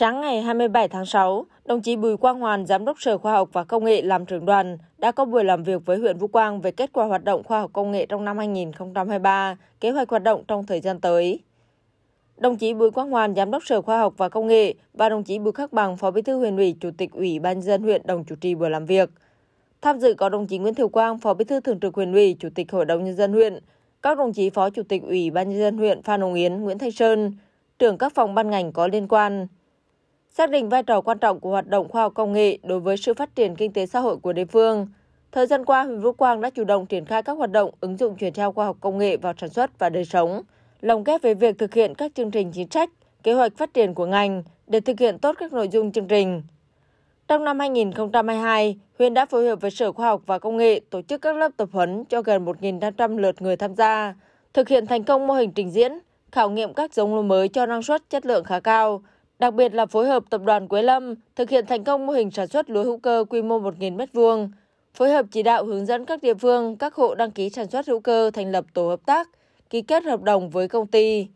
Sáng ngày 27 tháng 6, đồng chí Bùi Quang Hoàn, Giám đốc Sở Khoa học và Công nghệ làm trưởng đoàn, đã có buổi làm việc với huyện Vũ Quang về kết quả hoạt động khoa học công nghệ trong năm 2023, kế hoạch hoạt động trong thời gian tới. Đồng chí Bùi Quang Hoàn, Giám đốc Sở Khoa học và Công nghệ và đồng chí Bùi Khắc Bằng, Phó Bí thư huyện ủy, Chủ tịch Ủy ban dân huyện đồng chủ trì buổi làm việc. Tham dự có đồng chí Nguyễn Thiều Quang, Phó Bí thư Thường trực huyện ủy, Chủ tịch Hội đồng nhân dân huyện, các đồng chí Phó Chủ tịch Ủy ban nhân dân huyện Phan Hồng Yến, Nguyễn Thanh Sơn, trưởng các phòng ban ngành có liên quan xác định vai trò quan trọng của hoạt động khoa học công nghệ đối với sự phát triển kinh tế xã hội của địa phương. Thời gian qua, huyện Vũ Quang đã chủ động triển khai các hoạt động ứng dụng chuyển giao khoa học công nghệ vào sản xuất và đời sống, lồng ghép với việc thực hiện các chương trình chính sách, kế hoạch phát triển của ngành để thực hiện tốt các nội dung chương trình. Trong năm 2022, huyện đã phối hợp với Sở Khoa học và Công nghệ tổ chức các lớp tập huấn cho gần 1.500 lượt người tham gia, thực hiện thành công mô hình trình diễn, khảo nghiệm các giống lúa mới cho năng suất chất lượng khá cao, đặc biệt là phối hợp tập đoàn Quế Lâm thực hiện thành công mô hình sản xuất lúa hữu cơ quy mô 1.000 m2, phối hợp chỉ đạo hướng dẫn các địa phương, các hộ đăng ký sản xuất hữu cơ thành lập tổ hợp tác, ký kết hợp đồng với công ty.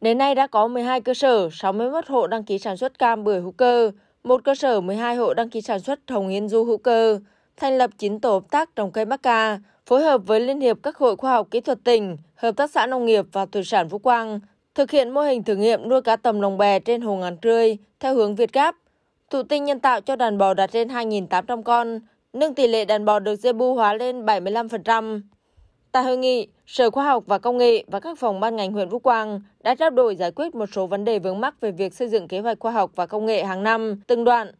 Đến nay đã có 12 cơ sở, 61 hộ đăng ký sản xuất cam bưởi hữu cơ, một cơ sở 12 hộ đăng ký sản xuất hồng yên du hữu cơ, thành lập 9 tổ hợp tác trồng cây mắc ca, phối hợp với Liên hiệp các hội khoa học kỹ thuật tỉnh, Hợp tác xã nông nghiệp và thủy sản Vũ Quang thực hiện mô hình thử nghiệm nuôi cá tầm lồng bè trên hồ ngàn trươi theo hướng Việt Gáp. Thụ tinh nhân tạo cho đàn bò đạt trên 2.800 con, nâng tỷ lệ đàn bò được dê bu hóa lên 75%. Tại hội nghị, Sở Khoa học và Công nghệ và các phòng ban ngành huyện Vũ Quang đã trao đổi giải quyết một số vấn đề vướng mắc về việc xây dựng kế hoạch khoa học và công nghệ hàng năm, từng đoạn.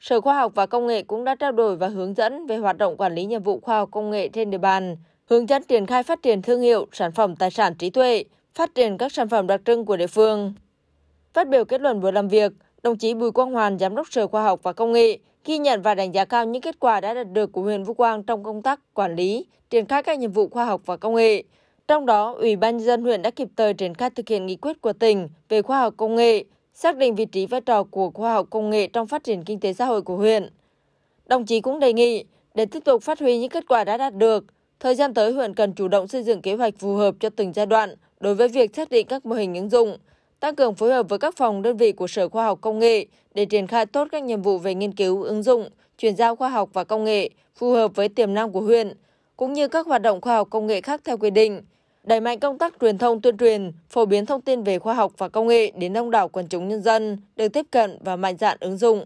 Sở Khoa học và Công nghệ cũng đã trao đổi và hướng dẫn về hoạt động quản lý nhiệm vụ khoa học công nghệ trên địa bàn, hướng dẫn triển khai phát triển thương hiệu, sản phẩm tài sản trí tuệ, phát triển các sản phẩm đặc trưng của địa phương. Phát biểu kết luận buổi làm việc, đồng chí Bùi Quang Hoàn, Giám đốc Sở Khoa học và Công nghệ, ghi nhận và đánh giá cao những kết quả đã đạt được của huyện Vũ Quang trong công tác quản lý, triển khai các nhiệm vụ khoa học và công nghệ. Trong đó, Ủy ban nhân dân huyện đã kịp thời triển khai thực hiện nghị quyết của tỉnh về khoa học công nghệ, xác định vị trí vai trò của khoa học công nghệ trong phát triển kinh tế xã hội của huyện. Đồng chí cũng đề nghị để tiếp tục phát huy những kết quả đã đạt được, thời gian tới huyện cần chủ động xây dựng kế hoạch phù hợp cho từng giai đoạn đối với việc xác định các mô hình ứng dụng, tăng cường phối hợp với các phòng đơn vị của Sở Khoa học Công nghệ để triển khai tốt các nhiệm vụ về nghiên cứu, ứng dụng, chuyển giao khoa học và công nghệ phù hợp với tiềm năng của huyện, cũng như các hoạt động khoa học công nghệ khác theo quy định, đẩy mạnh công tác truyền thông tuyên truyền, phổ biến thông tin về khoa học và công nghệ đến đông đảo quần chúng nhân dân được tiếp cận và mạnh dạn ứng dụng.